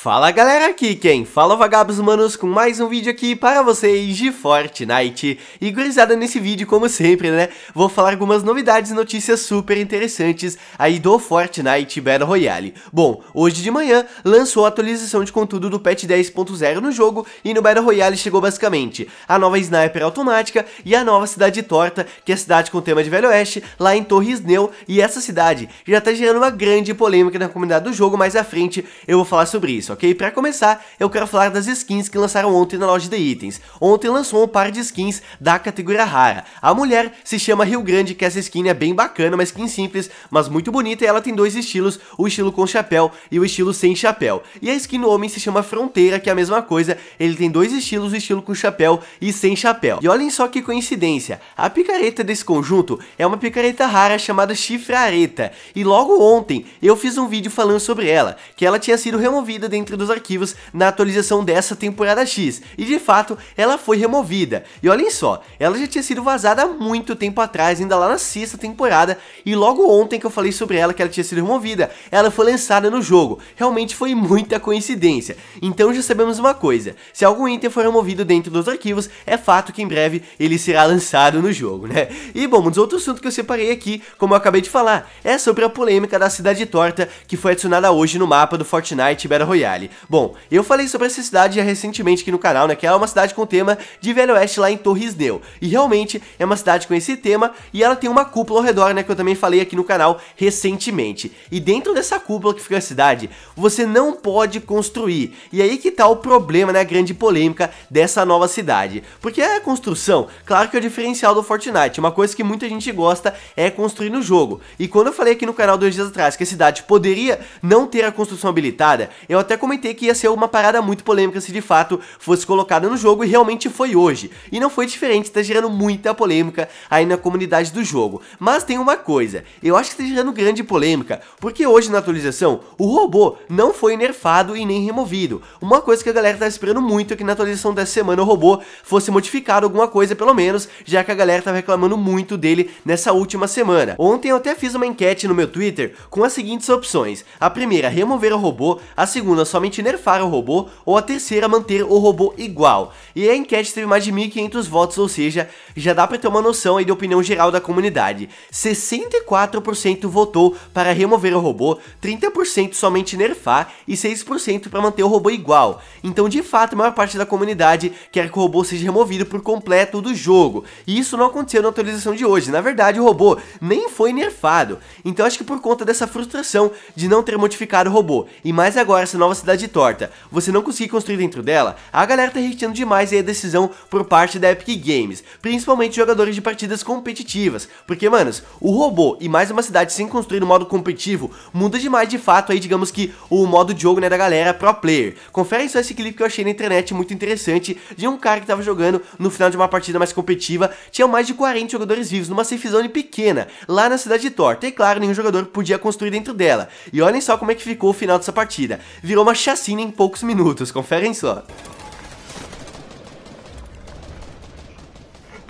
Fala galera, aqui quem fala é vagabos Manos com mais um vídeo aqui para vocês de Fortnite. E gurizada, nesse vídeo, como sempre, né, vou falar algumas novidades e notícias super interessantes aí do Fortnite Battle Royale. Bom, hoje de manhã lançou a atualização de conteúdo do patch 10.0 no jogo e no Battle Royale chegou basicamente a nova Sniper automática e a nova Cidade Torta, que é a cidade com tema de Velho Oeste, lá em Torres Neu, e essa cidade já tá gerando uma grande polêmica na comunidade do jogo, mais à frente eu vou falar sobre isso isso, ok? Para começar, eu quero falar das skins que lançaram ontem na loja de itens. Ontem lançou um par de skins da categoria rara. A mulher se chama Rio Grande, que essa skin é bem bacana, uma skin simples, mas muito bonita, e ela tem dois estilos, o estilo com chapéu e o estilo sem chapéu. E a skin do homem se chama Fronteira, que é a mesma coisa, ele tem dois estilos, o estilo com chapéu e sem chapéu. E olhem só que coincidência, a picareta desse conjunto é uma picareta rara chamada Areta. e logo ontem eu fiz um vídeo falando sobre ela, que ela tinha sido removida dentro dentro dos arquivos na atualização dessa temporada X, e de fato ela foi removida. E olhem só, ela já tinha sido vazada há muito tempo atrás, ainda lá na sexta temporada, e logo ontem que eu falei sobre ela que ela tinha sido removida, ela foi lançada no jogo. Realmente foi muita coincidência. Então já sabemos uma coisa, se algum item for removido dentro dos arquivos, é fato que em breve ele será lançado no jogo, né? E bom, um dos outros assuntos que eu separei aqui, como eu acabei de falar, é sobre a polêmica da Cidade Torta que foi adicionada hoje no mapa do Fortnite Battle Royale. Bom, eu falei sobre essa cidade recentemente aqui no canal, né, que ela é uma cidade com tema de Velho Oeste lá em Torresdeu. E realmente é uma cidade com esse tema e ela tem uma cúpula ao redor, né, que eu também falei aqui no canal recentemente. E dentro dessa cúpula que fica a cidade, você não pode construir. E aí que tá o problema, né, a grande polêmica dessa nova cidade. Porque a é construção, claro que é o diferencial do Fortnite, uma coisa que muita gente gosta é construir no jogo. E quando eu falei aqui no canal dois dias atrás que a cidade poderia não ter a construção habilitada, eu até comentei que ia ser uma parada muito polêmica se de fato fosse colocada no jogo e realmente foi hoje. E não foi diferente, tá gerando muita polêmica aí na comunidade do jogo. Mas tem uma coisa, eu acho que tá gerando grande polêmica, porque hoje na atualização o robô não foi nerfado e nem removido. Uma coisa que a galera tá esperando muito é que na atualização dessa semana o robô fosse modificado alguma coisa pelo menos, já que a galera tava reclamando muito dele nessa última semana. Ontem eu até fiz uma enquete no meu Twitter com as seguintes opções. A primeira, remover o robô, a segunda, somente nerfar o robô ou a terceira manter o robô igual. E a enquete teve mais de 1.500 votos, ou seja, já dá pra ter uma noção aí da opinião geral da comunidade. 64% votou para remover o robô, 30% somente nerfar e 6% para manter o robô igual. Então, de fato, a maior parte da comunidade quer que o robô seja removido por completo do jogo. E isso não aconteceu na atualização de hoje. Na verdade, o robô nem foi nerfado. Então, acho que por conta dessa frustração de não ter modificado o robô, e mais agora essa nova nova cidade torta, você não conseguir construir dentro dela, a galera tá hateando demais aí a decisão por parte da Epic Games, principalmente jogadores de partidas competitivas, porque, manos, o robô e mais uma cidade sem construir no modo competitivo muda demais de fato aí, digamos que, o modo de jogo, né, da galera pro player. Confere só esse clipe que eu achei na internet muito interessante de um cara que tava jogando no final de uma partida mais competitiva, tinha mais de 40 jogadores vivos numa safe zone pequena, lá na cidade de torta, e claro, nenhum jogador podia construir dentro dela. E olhem só como é que ficou o final dessa partida. Virou virou uma chacina em poucos minutos, conferem só.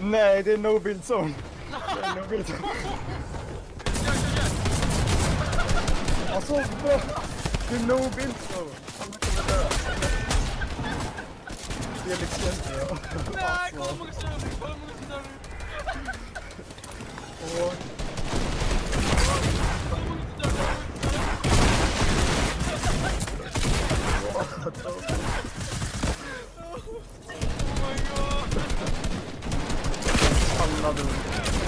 Nej, det är 참나도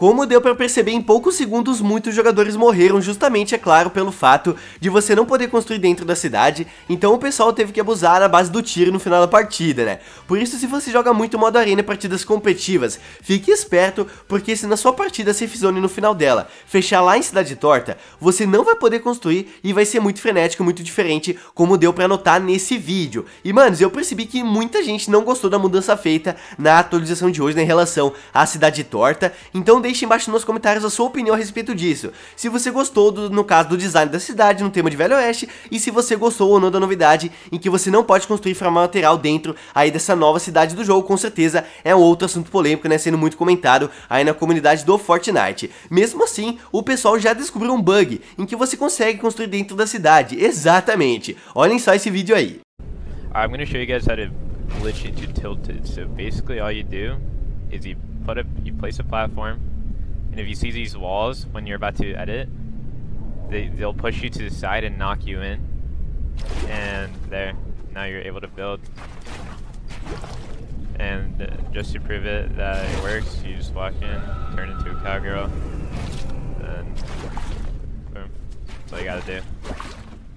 Como deu para perceber em poucos segundos, muitos jogadores morreram justamente, é claro, pelo fato de você não poder construir dentro da cidade, então o pessoal teve que abusar na base do tiro no final da partida, né? Por isso, se você joga muito modo arena em partidas competitivas, fique esperto, porque se na sua partida safe zone no final dela fechar lá em Cidade Torta, você não vai poder construir e vai ser muito frenético, muito diferente, como deu para notar nesse vídeo. E, manos, eu percebi que muita gente não gostou da mudança feita na atualização de hoje né, em relação à Cidade Torta, então deixe embaixo nos comentários a sua opinião a respeito disso. Se você gostou, do, no caso, do design da cidade, no tema de Velho Oeste, e se você gostou ou não da novidade em que você não pode construir forma lateral dentro aí dessa nova cidade do jogo, com certeza é um outro assunto polêmico, né, sendo muito comentado aí na comunidade do Fortnite. Mesmo assim, o pessoal já descobriu um bug em que você consegue construir dentro da cidade, exatamente. Olhem só esse vídeo aí. I'm going show you guys how to glitch into tilted. So basically all you do is you put a you place a platform And if you see these walls when you're about to edit, they, they'll push you to the side and knock you in. And there, now you're able to build. And uh, just to prove it that it works, you just walk in, turn into a cowgirl, and boom. That's all you gotta do.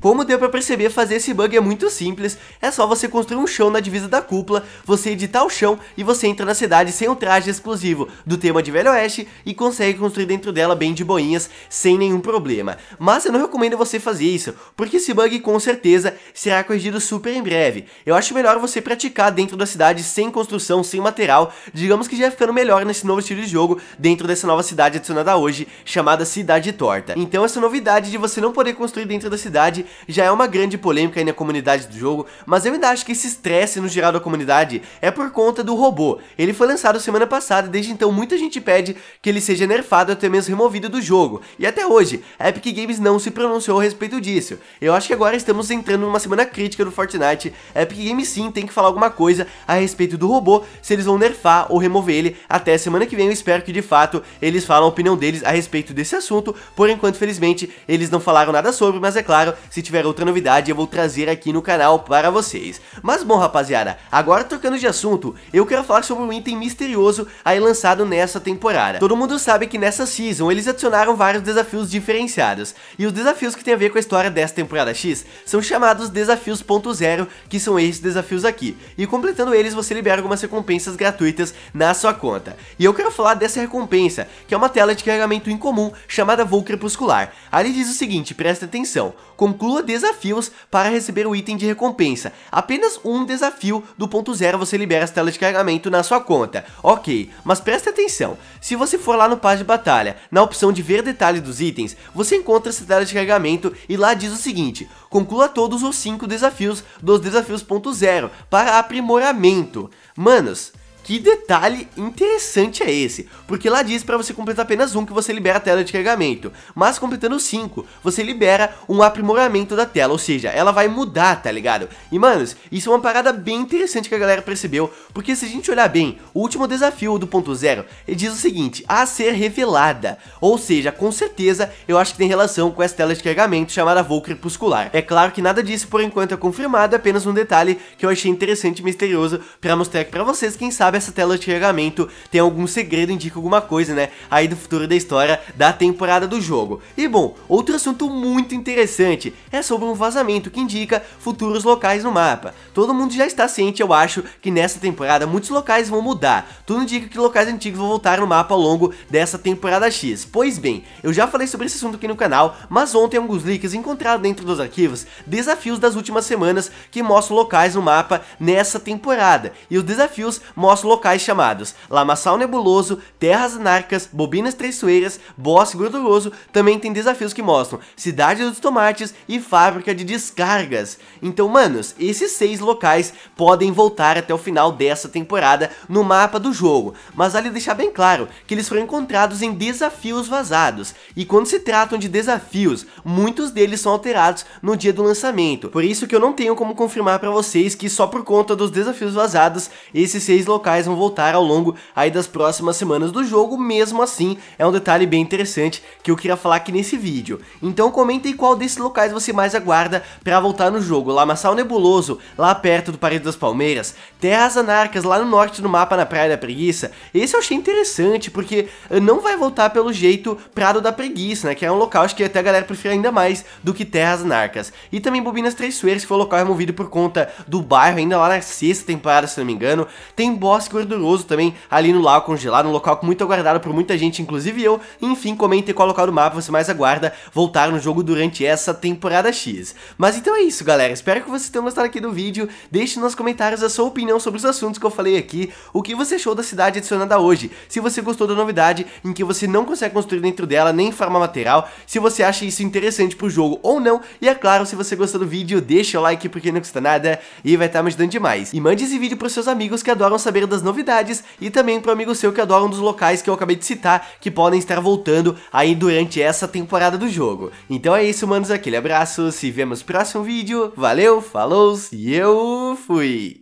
Como deu pra perceber, fazer esse bug é muito simples, é só você construir um chão na divisa da cúpula, você editar o chão e você entra na cidade sem o traje exclusivo do tema de Velho Oeste e consegue construir dentro dela bem de boinhas sem nenhum problema. Mas eu não recomendo você fazer isso, porque esse bug com certeza será corrigido super em breve. Eu acho melhor você praticar dentro da cidade sem construção, sem material, digamos que já é ficando melhor nesse novo estilo de jogo dentro dessa nova cidade adicionada hoje, chamada Cidade Torta. Então essa novidade de você não poder construir dentro da cidade já é uma grande polêmica aí na comunidade do jogo, mas eu ainda acho que esse estresse no geral da comunidade é por conta do robô. Ele foi lançado semana passada e desde então muita gente pede que ele seja nerfado ou até mesmo removido do jogo. E até hoje, a Epic Games não se pronunciou a respeito disso. Eu acho que agora estamos entrando numa semana crítica do Fortnite. A Epic Games sim tem que falar alguma coisa a respeito do robô, se eles vão nerfar ou remover ele até semana que vem. Eu espero que de fato eles falem a opinião deles a respeito desse assunto. Por enquanto, felizmente, eles não falaram nada sobre, mas é claro, se tiver outra novidade eu vou trazer aqui no canal para vocês. Mas bom rapaziada, agora trocando de assunto, eu quero falar sobre um item misterioso aí lançado nessa temporada. Todo mundo sabe que nessa season eles adicionaram vários desafios diferenciados, e os desafios que tem a ver com a história dessa temporada X são chamados desafios ponto zero, que são esses desafios aqui, e completando eles você libera algumas recompensas gratuitas na sua conta. E eu quero falar dessa recompensa, que é uma tela de carregamento incomum chamada Voo Crepuscular. Ali diz o seguinte, presta atenção, conclua Pula desafios para receber o item de recompensa. Apenas um desafio do ponto zero você libera as telas de carregamento na sua conta. Ok, mas preste atenção. Se você for lá no Paz de Batalha, na opção de ver detalhes dos itens, você encontra essa tela de carregamento e lá diz o seguinte. Conclua todos os 5 desafios dos desafios ponto zero para aprimoramento. Manos, que detalhe interessante é esse? Porque lá diz para você completar apenas um que você libera a tela de carregamento, mas completando cinco, você libera um aprimoramento da tela, ou seja, ela vai mudar, tá ligado? E manos, isso é uma parada bem interessante que a galera percebeu, porque se a gente olhar bem, o último desafio do ponto zero, ele diz o seguinte, a ser revelada, ou seja, com certeza eu acho que tem relação com essa tela de carregamento chamada Voo Crepuscular. É claro que nada disso por enquanto é confirmado, é apenas um detalhe que eu achei interessante e misterioso para mostrar aqui pra vocês, quem sabe sabe essa tela de carregamento tem algum segredo, indica alguma coisa, né? Aí do futuro da história da temporada do jogo. E bom, outro assunto muito interessante é sobre um vazamento que indica futuros locais no mapa. Todo mundo já está ciente, eu acho, que nessa temporada muitos locais vão mudar. Tudo indica que locais antigos vão voltar no mapa ao longo dessa temporada X. Pois bem, eu já falei sobre esse assunto aqui no canal, mas ontem alguns leaks encontraram dentro dos arquivos desafios das últimas semanas que mostram locais no mapa nessa temporada. E os desafios mostram locais chamados Lamaçal Nebuloso, Terras Anarcas, Bobinas Traiçoeiras, Boss Gorduroso, também tem desafios que mostram Cidade dos Tomates e Fábrica de Descargas. Então, manos, esses seis locais podem voltar até o final dessa temporada no mapa do jogo, mas vale deixar bem claro que eles foram encontrados em desafios vazados, e quando se tratam de desafios, muitos deles são alterados no dia do lançamento, por isso que eu não tenho como confirmar para vocês que só por conta dos desafios vazados, esses seis locais vão voltar ao longo aí das próximas semanas do jogo, mesmo assim, é um detalhe bem interessante que eu queria falar aqui nesse vídeo. Então comentem qual desses locais você mais aguarda para voltar no jogo, Lamaçal Nebuloso, lá perto do Parede das Palmeiras, Terras Anarcas, lá no norte do mapa na Praia da Preguiça, esse eu achei interessante, porque eh, não vai voltar pelo jeito Prado da Preguiça, né, que é um local acho que até a galera prefere ainda mais do que Terras Anarcas. E também Bobinas Traiçoeiras, que foi o local removido por conta do bairro, ainda lá na sexta temporada, se não me engano, tem Boss alface gorduroso também ali no lago congelado, um local muito aguardado por muita gente, inclusive eu. Enfim, comente qual local do mapa você mais aguarda voltar no jogo durante essa temporada X. Mas então é isso, galera. Espero que vocês tenham gostado aqui do vídeo. Deixe nos comentários a sua opinião sobre os assuntos que eu falei aqui, o que você achou da cidade adicionada hoje, se você gostou da novidade em que você não consegue construir dentro dela nem farmar material, se você acha isso interessante pro jogo ou não, e é claro, se você gostou do vídeo, deixa o like porque não custa nada e vai estar tá me ajudando demais. E mande esse vídeo pros seus amigos que adoram saber das novidades e também pro amigo seu que adora um dos locais que eu acabei de citar que podem estar voltando aí durante essa temporada do jogo. Então é isso, manos, aquele abraço, se vemos no próximo vídeo, valeu, falou e eu fui!